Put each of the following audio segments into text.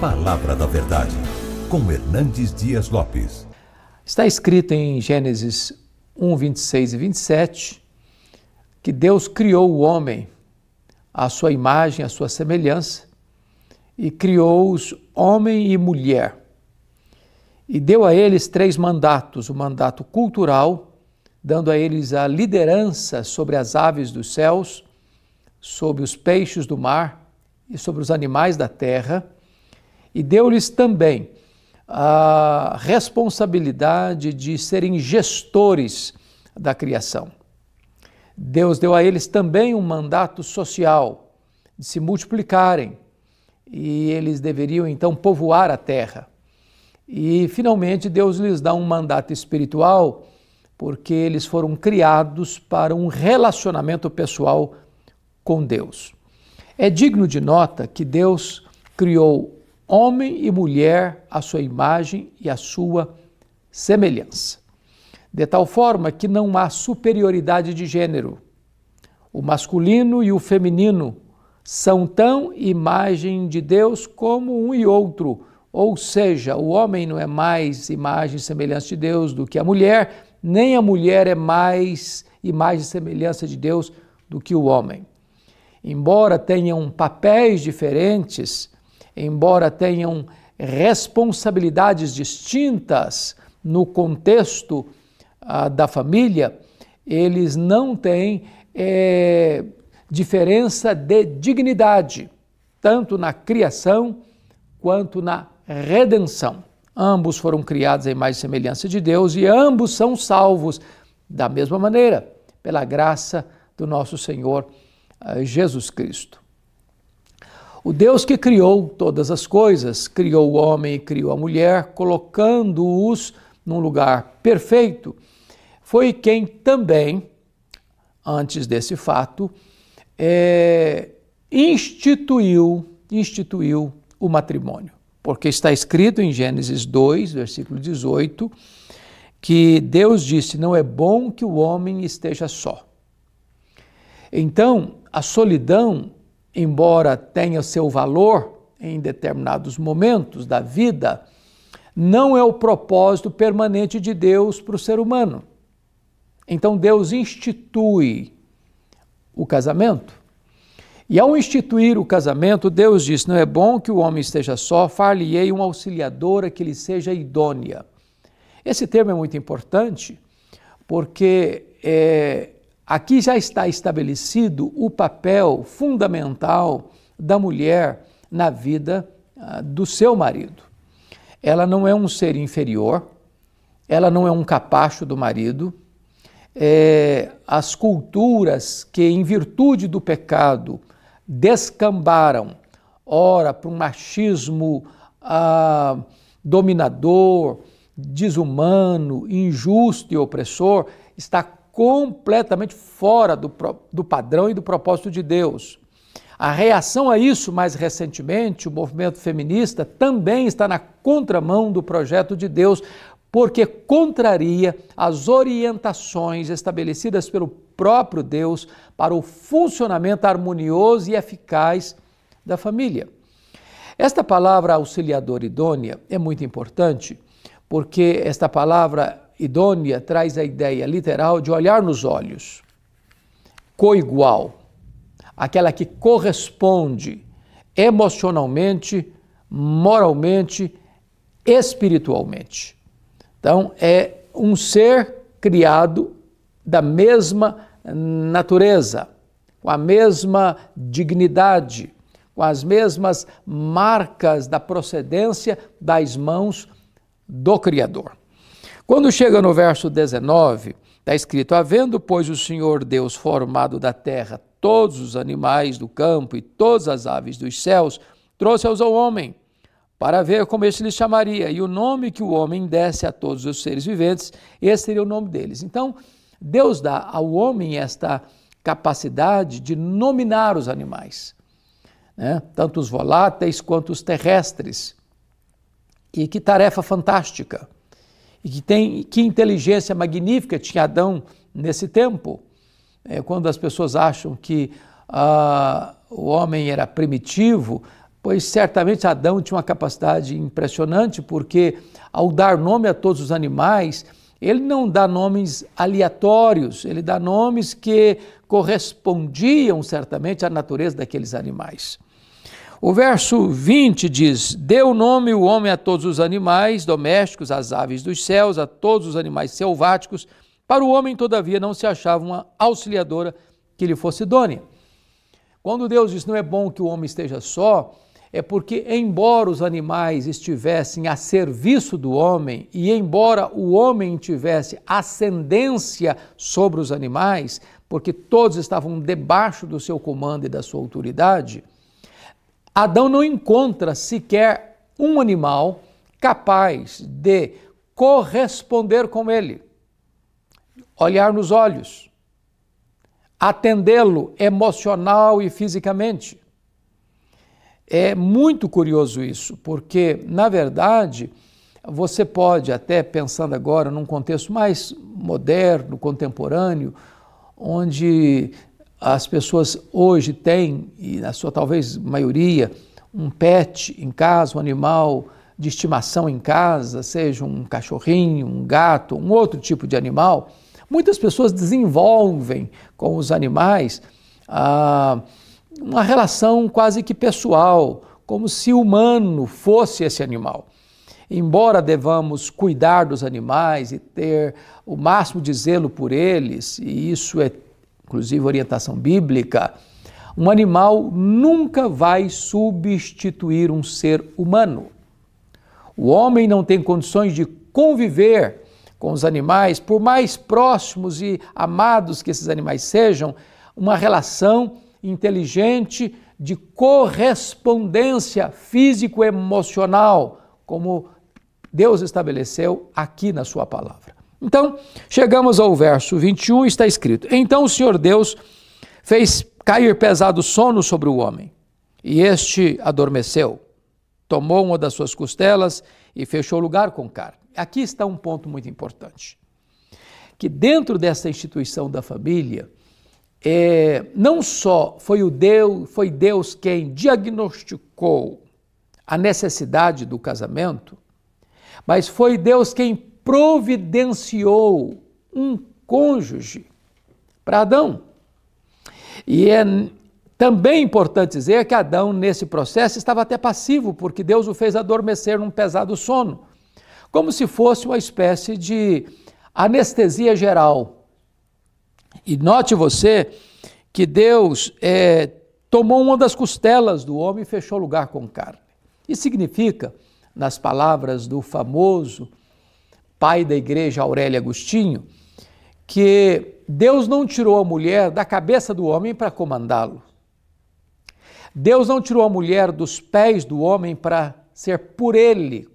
Palavra da Verdade, com Hernandes Dias Lopes. Está escrito em Gênesis 1, 26 e 27 que Deus criou o homem à sua imagem, à sua semelhança, e criou-os homem e mulher. E deu a eles três mandatos: o mandato cultural, dando a eles a liderança sobre as aves dos céus, sobre os peixes do mar e sobre os animais da terra e deu-lhes também a responsabilidade de serem gestores da criação. Deus deu a eles também um mandato social de se multiplicarem e eles deveriam então povoar a terra. E finalmente Deus lhes dá um mandato espiritual porque eles foram criados para um relacionamento pessoal com Deus. É digno de nota que Deus criou homem e mulher à sua imagem e à sua semelhança. De tal forma que não há superioridade de gênero. O masculino e o feminino são tão imagem de Deus como um e outro. Ou seja, o homem não é mais imagem e semelhança de Deus do que a mulher, nem a mulher é mais imagem e semelhança de Deus do que o homem. Embora tenham papéis diferentes, embora tenham responsabilidades distintas no contexto ah, da família, eles não têm é, diferença de dignidade, tanto na criação quanto na redenção. Ambos foram criados em mais semelhança de Deus e ambos são salvos da mesma maneira, pela graça do nosso Senhor ah, Jesus Cristo. O Deus que criou todas as coisas, criou o homem e criou a mulher, colocando-os num lugar perfeito, foi quem também, antes desse fato, é, instituiu, instituiu o matrimônio. Porque está escrito em Gênesis 2, versículo 18, que Deus disse: Não é bom que o homem esteja só. Então, a solidão embora tenha seu valor em determinados momentos da vida, não é o propósito permanente de Deus para o ser humano. Então Deus institui o casamento. E ao instituir o casamento, Deus diz: Não é bom que o homem esteja só, far-lhe-ei uma auxiliadora que lhe seja idônea. Esse termo é muito importante porque é, Aqui já está estabelecido o papel fundamental da mulher na vida ah, do seu marido. Ela não é um ser inferior, ela não é um capacho do marido. É, as culturas que, em virtude do pecado, descambaram, ora, para um machismo ah, dominador, desumano, injusto e opressor, está completamente fora do, do padrão e do propósito de Deus. A reação a isso, mais recentemente, o movimento feminista também está na contramão do projeto de Deus, porque contraria as orientações estabelecidas pelo próprio Deus para o funcionamento harmonioso e eficaz da família. Esta palavra auxiliadora idônea é muito importante, porque esta palavra idônea traz a ideia literal de olhar nos olhos, coigual, aquela que corresponde emocionalmente, moralmente, espiritualmente. Então, é um ser criado da mesma natureza, com a mesma dignidade, com as mesmas marcas da procedência das mãos do Criador. Quando chega no verso 19, está escrito: Havendo, pois, o Senhor Deus formado da terra todos os animais do campo e todas as aves dos céus, trouxe-os ao homem, para ver como este lhe chamaria. E o nome que o homem desse a todos os seres viventes, esse seria o nome deles. Então, Deus dá ao homem esta capacidade de nominar os animais, né? tanto os voláteis quanto os terrestres. E que tarefa fantástica! E que, tem, que inteligência magnífica tinha Adão nesse tempo. É, quando as pessoas acham que ah, o homem era primitivo, pois certamente Adão tinha uma capacidade impressionante, porque ao dar nome a todos os animais, ele não dá nomes aleatórios, ele dá nomes que correspondiam certamente à natureza daqueles animais. O verso 20 diz: Deu nome o homem a todos os animais domésticos, às aves dos céus, a todos os animais selváticos. Para o homem, todavia, não se achava uma auxiliadora que lhe fosse idônea. Quando Deus diz não é bom que o homem esteja só, é porque, embora os animais estivessem a serviço do homem, e embora o homem tivesse ascendência sobre os animais, porque todos estavam debaixo do seu comando e da sua autoridade, Adão não encontra sequer um animal capaz de corresponder com ele, olhar nos olhos, atendê-lo emocional e fisicamente. É muito curioso isso, porque, na verdade, você pode, até pensando agora num contexto mais moderno, contemporâneo, onde as pessoas hoje têm, e na sua talvez maioria, um pet em casa, um animal de estimação em casa, seja um cachorrinho, um gato, um outro tipo de animal. Muitas pessoas desenvolvem com os animais ah, uma relação quase que pessoal, como se humano fosse esse animal. Embora devamos cuidar dos animais e ter o máximo de zelo por eles, e isso é inclusive orientação bíblica, um animal nunca vai substituir um ser humano. O homem não tem condições de conviver com os animais, por mais próximos e amados que esses animais sejam, uma relação inteligente de correspondência físico-emocional, como Deus estabeleceu aqui na Sua palavra. Então, chegamos ao verso 21, está escrito: Então o Senhor Deus fez cair pesado sono sobre o homem, e este adormeceu. Tomou uma das suas costelas e fechou o lugar com carne. Aqui está um ponto muito importante: que dentro dessa instituição da família, é, não só foi, o Deus, foi Deus quem diagnosticou a necessidade do casamento, mas foi Deus quem providenciou um cônjuge para Adão. E é também importante dizer que Adão, nesse processo, estava até passivo, porque Deus o fez adormecer num pesado sono, como se fosse uma espécie de anestesia geral. E note você que Deus é, tomou uma das costelas do homem e fechou lugar com carne. Isso significa, nas palavras do famoso pai da igreja Aurélio Agostinho, que Deus não tirou a mulher da cabeça do homem para comandá-lo. Deus não tirou a mulher dos pés do homem para ser por ele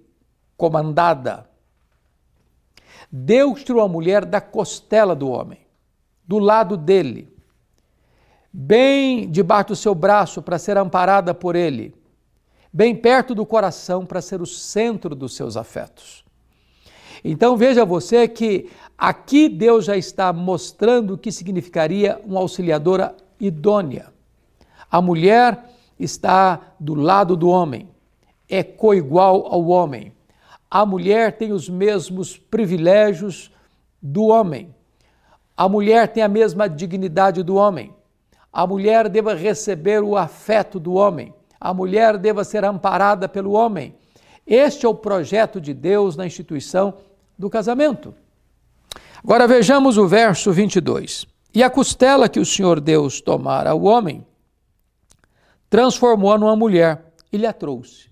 comandada. Deus tirou a mulher da costela do homem, do lado dele, bem debaixo do seu braço para ser amparada por ele, bem perto do coração para ser o centro dos seus afetos. Então veja você que aqui Deus já está mostrando o que significaria uma auxiliadora idônea. A mulher está do lado do homem, é coigual ao homem. A mulher tem os mesmos privilégios do homem. A mulher tem a mesma dignidade do homem. A mulher deva receber o afeto do homem. A mulher deva ser amparada pelo homem. Este é o projeto de Deus na instituição do casamento. Agora vejamos o verso 22. E a costela que o Senhor Deus tomara ao homem, transformou-a numa mulher e lhe a trouxe.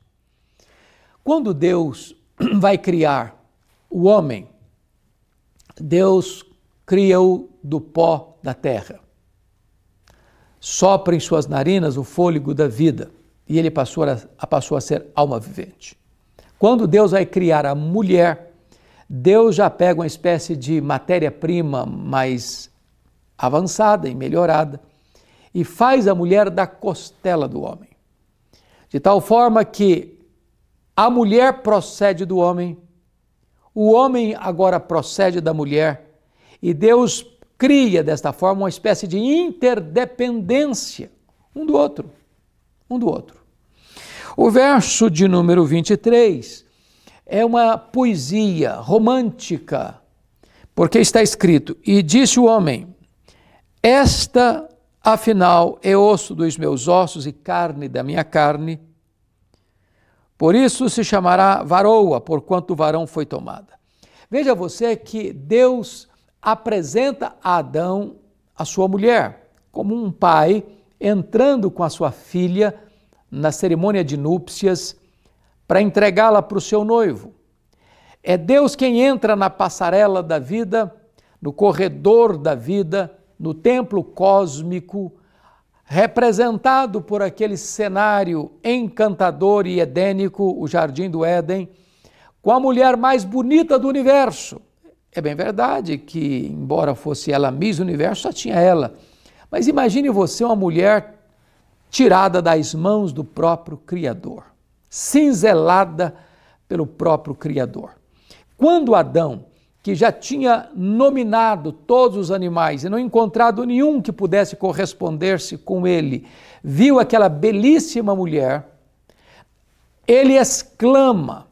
Quando Deus vai criar o homem, Deus cria-o do pó da terra. Sopra em suas narinas o fôlego da vida e ele passou a, passou a ser alma vivente. Quando Deus vai criar a mulher, Deus já pega uma espécie de matéria-prima mais avançada e melhorada e faz a mulher da costela do homem. De tal forma que a mulher procede do homem, o homem agora procede da mulher e Deus cria desta forma uma espécie de interdependência um do outro, um do outro. O verso de número 23 é uma poesia romântica, porque está escrito: E disse o homem: Esta, afinal, é osso dos meus ossos e carne da minha carne. Por isso se chamará varoa, porquanto o varão foi tomada. Veja você que Deus apresenta a Adão a sua mulher, como um pai entrando com a sua filha na cerimônia de núpcias para entregá-la para o seu noivo. É Deus quem entra na passarela da vida, no corredor da vida, no templo cósmico, representado por aquele cenário encantador e edênico, o Jardim do Éden, com a mulher mais bonita do universo. É bem verdade que, embora fosse ela Miss Universo, só tinha ela. Mas imagine você uma mulher tirada das mãos do próprio Criador cinzelada pelo próprio Criador. Quando Adão, que já tinha nominado todos os animais e não encontrado nenhum que pudesse corresponder-se com ele, viu aquela belíssima mulher, ele exclama,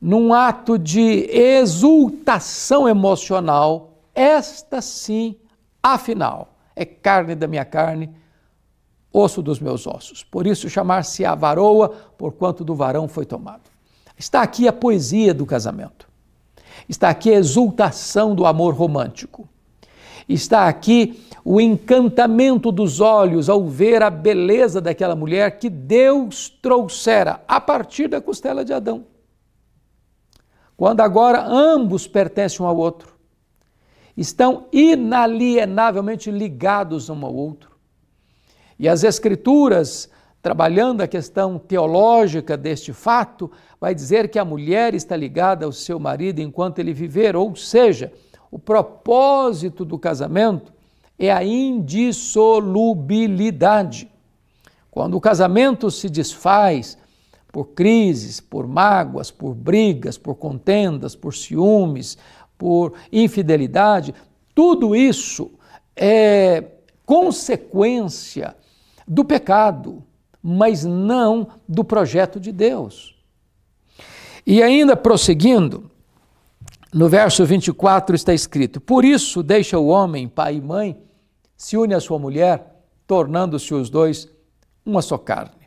num ato de exultação emocional, esta sim, afinal, é carne da minha carne osso dos meus ossos. Por isso chamar-se a varoa, porquanto do varão foi tomado. Está aqui a poesia do casamento. Está aqui a exultação do amor romântico. Está aqui o encantamento dos olhos ao ver a beleza daquela mulher que Deus trouxera a partir da costela de Adão. Quando agora ambos pertencem um ao outro, estão inalienavelmente ligados um ao outro e as Escrituras, trabalhando a questão teológica deste fato, vai dizer que a mulher está ligada ao seu marido enquanto ele viver, ou seja, o propósito do casamento é a indissolubilidade. Quando o casamento se desfaz por crises, por mágoas, por brigas, por contendas, por ciúmes, por infidelidade, tudo isso é consequência do pecado, mas não do projeto de Deus. E ainda prosseguindo, no verso 24 está escrito: Por isso deixa o homem pai e mãe, se une à sua mulher, tornando-se os dois uma só carne.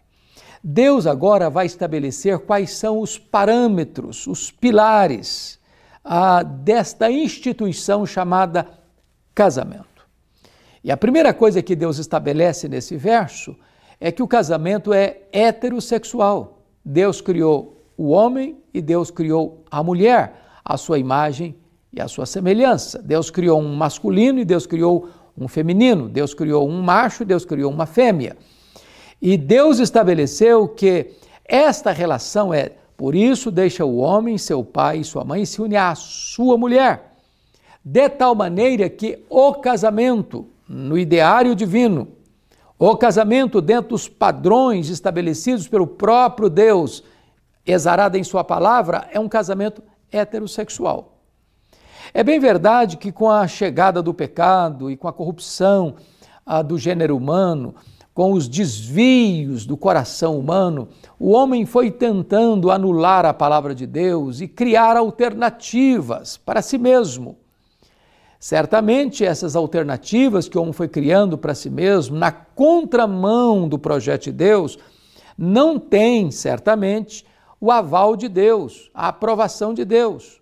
Deus agora vai estabelecer quais são os parâmetros, os pilares ah, desta instituição chamada casamento. E a primeira coisa que Deus estabelece nesse verso é que o casamento é heterossexual. Deus criou o homem e Deus criou a mulher, a sua imagem e a sua semelhança. Deus criou um masculino e Deus criou um feminino, Deus criou um macho e Deus criou uma fêmea. E Deus estabeleceu que esta relação é, por isso, deixa o homem, seu pai e sua mãe e se une à sua mulher, de tal maneira que o casamento no ideário divino, o casamento dentro dos padrões estabelecidos pelo próprio Deus, exarado em Sua palavra, é um casamento heterossexual. É bem verdade que com a chegada do pecado e com a corrupção a, ah, do gênero humano, com os desvios do coração humano, o homem foi tentando anular a palavra de Deus e criar alternativas para si mesmo. Certamente essas alternativas que o homem foi criando para si mesmo, na contramão do projeto de Deus, não tem certamente, o aval de Deus, a aprovação de Deus.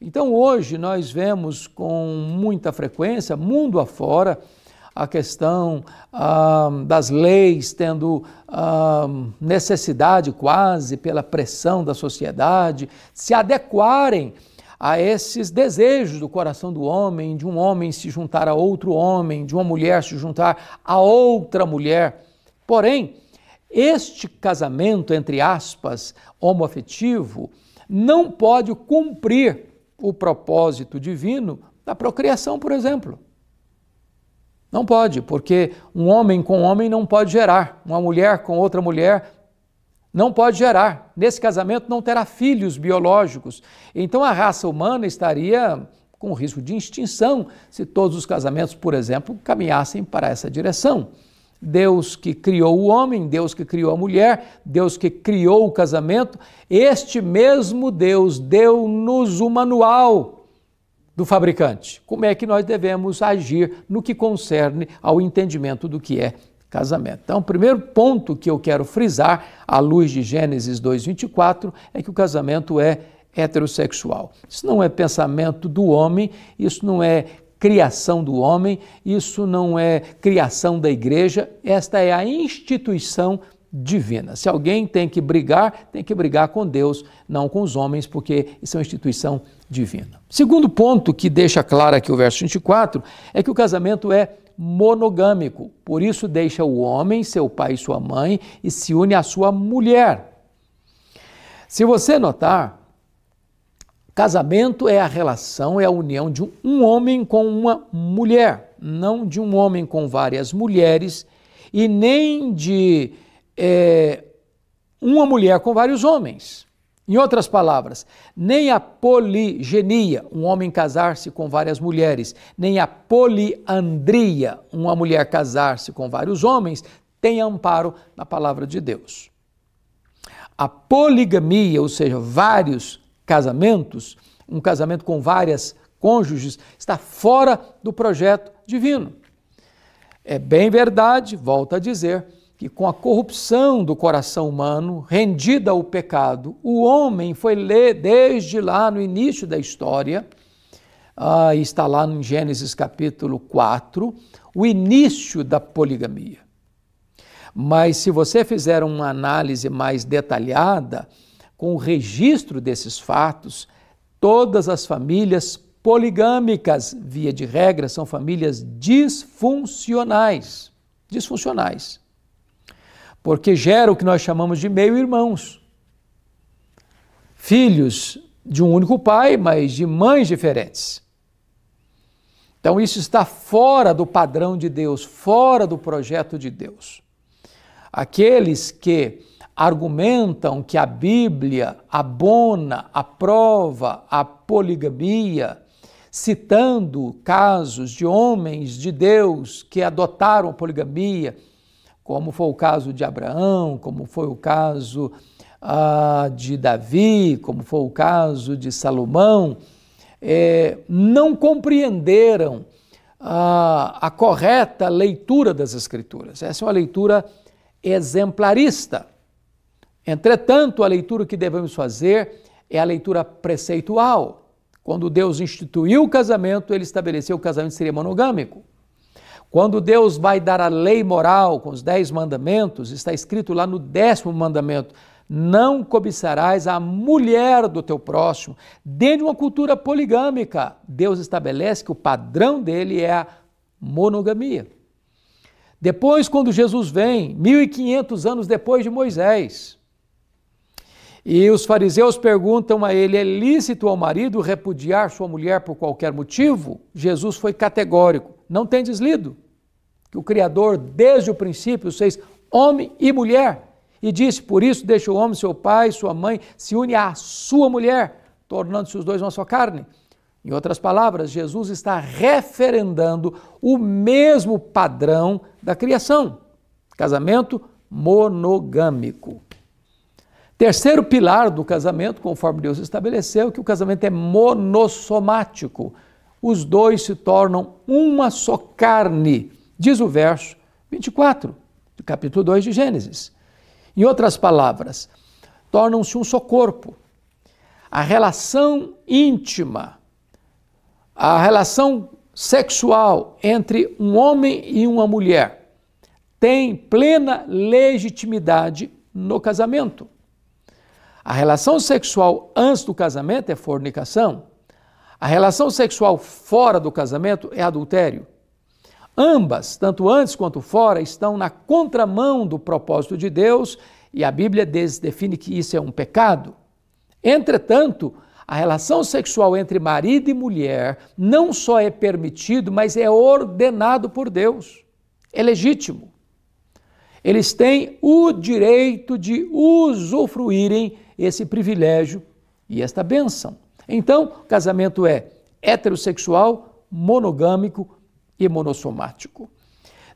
Então hoje nós vemos com muita frequência, mundo afora, a questão ah, das leis tendo ah, necessidade quase pela pressão da sociedade se adequarem a esses desejos do coração do homem, de um homem se juntar a outro homem, de uma mulher se juntar a outra mulher. Porém, este casamento, entre aspas, homoafetivo, não pode cumprir o propósito divino da procriação, por exemplo. Não pode, porque um homem com um homem não pode gerar, uma mulher com outra mulher não pode gerar. Nesse casamento não terá filhos biológicos. Então a raça humana estaria com risco de extinção se todos os casamentos, por exemplo, caminhassem para essa direção. Deus que criou o homem, Deus que criou a mulher, Deus que criou o casamento, este mesmo Deus deu-nos o manual do fabricante. Como é que nós devemos agir no que concerne ao entendimento do que é casamento. Então, o primeiro ponto que eu quero frisar, à luz de Gênesis 2,24, é que o casamento é heterossexual. Isso não é pensamento do homem, isso não é criação do homem, isso não é criação da igreja, esta é a instituição divina. Se alguém tem que brigar, tem que brigar com Deus, não com os homens, porque isso é uma instituição divina. Segundo ponto que deixa claro aqui o verso 24 é que o casamento é monogâmico. Por isso, deixa o homem, seu pai e sua mãe, e se une à sua mulher. Se você notar, casamento é a relação, é a união de um homem com uma mulher, não de um homem com várias mulheres, e nem de é, uma mulher com vários homens. Em outras palavras, nem a poligenia, um homem casar-se com várias mulheres, nem a poliandria, uma mulher casar-se com vários homens, tem amparo na palavra de Deus. A poligamia, ou seja, vários casamentos, um casamento com várias cônjuges, está fora do projeto divino. É bem verdade, volto a dizer, que com a corrupção do coração humano, rendida ao pecado, o homem foi ler desde lá no início da história, ah, está lá em Gênesis capítulo 4, o início da poligamia. Mas se você fizer uma análise mais detalhada, com o registro desses fatos, todas as famílias poligâmicas, via de regra, são famílias disfuncionais. Disfuncionais porque gera o que nós chamamos de meio-irmãos. Filhos de um único pai, mas de mães diferentes. Então isso está fora do padrão de Deus, fora do projeto de Deus. Aqueles que argumentam que a Bíblia abona, aprova a poligamia, citando casos de homens de Deus que adotaram a poligamia, como foi o caso de Abraão, como foi o caso ah, de Davi, como foi o caso de Salomão, é, não compreenderam ah, a correta leitura das Escrituras. Essa é uma leitura exemplarista. Entretanto, a leitura que devemos fazer é a leitura preceitual. Quando Deus instituiu o casamento, ele estabeleceu que o casamento seria monogâmico. Quando Deus vai dar a lei moral com os dez mandamentos, está escrito lá no décimo mandamento: não cobiçarás a mulher do teu próximo. Dentro de uma cultura poligâmica, Deus estabelece que o padrão dele é a monogamia. Depois, quando Jesus vem, 1500 anos depois de Moisés, e os fariseus perguntam a ele: é lícito ao marido repudiar sua mulher por qualquer motivo? Jesus foi categórico não tem deslido, que o Criador, desde o princípio, os fez homem e mulher, e disse: Por isso deixa o homem, seu pai, sua mãe, se une à sua mulher, tornando-se os dois uma só carne. Em outras palavras, Jesus está referendando o mesmo padrão da criação: casamento monogâmico. Terceiro pilar do casamento, conforme Deus estabeleceu, que o casamento é monossomático os dois se tornam uma só carne, diz o verso 24 do capítulo 2 de Gênesis. Em outras palavras, tornam-se um só corpo. A relação íntima, a relação sexual entre um homem e uma mulher tem plena legitimidade no casamento. A relação sexual antes do casamento é fornicação a relação sexual fora do casamento é adultério. Ambas, tanto antes quanto fora, estão na contramão do propósito de Deus e a Bíblia define que isso é um pecado. Entretanto, a relação sexual entre marido e mulher não só é permitido, mas é ordenado por Deus. É legítimo. Eles têm o direito de usufruírem esse privilégio e esta bênção. Então, o casamento é heterossexual, monogâmico e monossomático.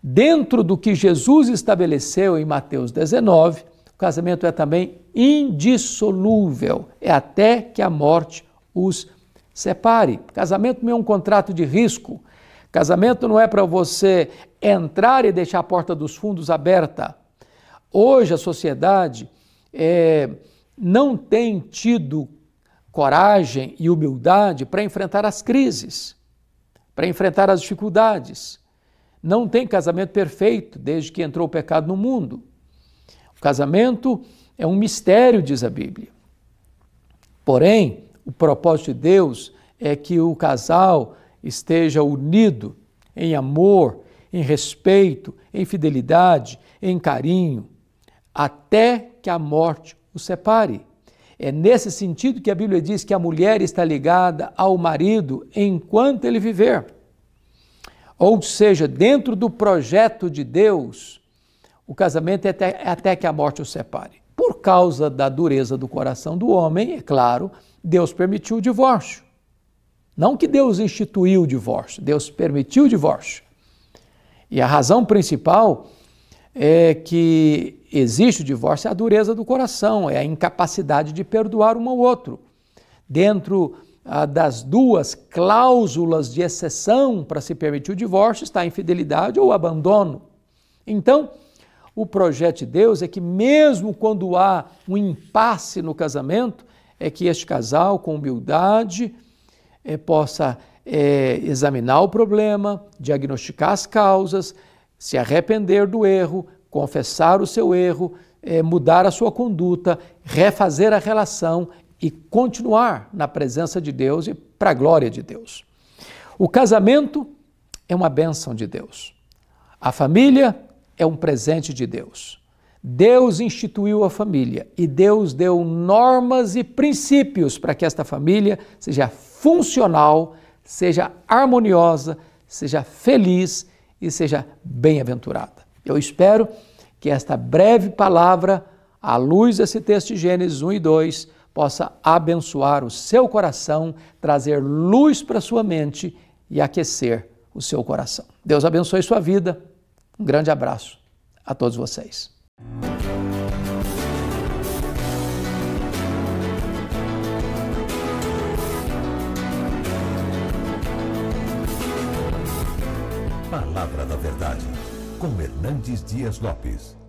Dentro do que Jesus estabeleceu em Mateus 19, o casamento é também indissolúvel, é até que a morte os separe. Casamento não é um contrato de risco. Casamento não é para você entrar e deixar a porta dos fundos aberta. Hoje a sociedade é, não tem tido coragem e humildade para enfrentar as crises, para enfrentar as dificuldades. Não tem casamento perfeito desde que entrou o pecado no mundo. O casamento é um mistério, diz a Bíblia. Porém, o propósito de Deus é que o casal esteja unido em amor, em respeito, em fidelidade, em carinho, até que a morte o separe. É nesse sentido que a Bíblia diz que a mulher está ligada ao marido enquanto ele viver. Ou seja, dentro do projeto de Deus, o casamento é até, é até que a morte o separe. Por causa da dureza do coração do homem, é claro, Deus permitiu o divórcio. Não que Deus instituiu o divórcio, Deus permitiu o divórcio. E a razão principal é que existe o divórcio, é a dureza do coração, é a incapacidade de perdoar um ao outro. Dentro ah, das duas cláusulas de exceção para se permitir o divórcio está a infidelidade ou o abandono. Então, o projeto de Deus é que mesmo quando há um impasse no casamento, é que este casal, com humildade, é, possa é, examinar o problema, diagnosticar as causas, se arrepender do erro, confessar o seu erro, é, mudar a sua conduta, refazer a relação e continuar na presença de Deus e para a glória de Deus. O casamento é uma bênção de Deus. A família é um presente de Deus. Deus instituiu a família e Deus deu normas e princípios para que esta família seja funcional, seja harmoniosa, seja feliz e seja bem-aventurada. Eu espero que esta breve palavra, à luz desse texto de Gênesis 1 e 2, possa abençoar o seu coração, trazer luz para sua mente e aquecer o seu coração. Deus abençoe sua vida. Um grande abraço a todos vocês. com Hernandes Dias Lopes.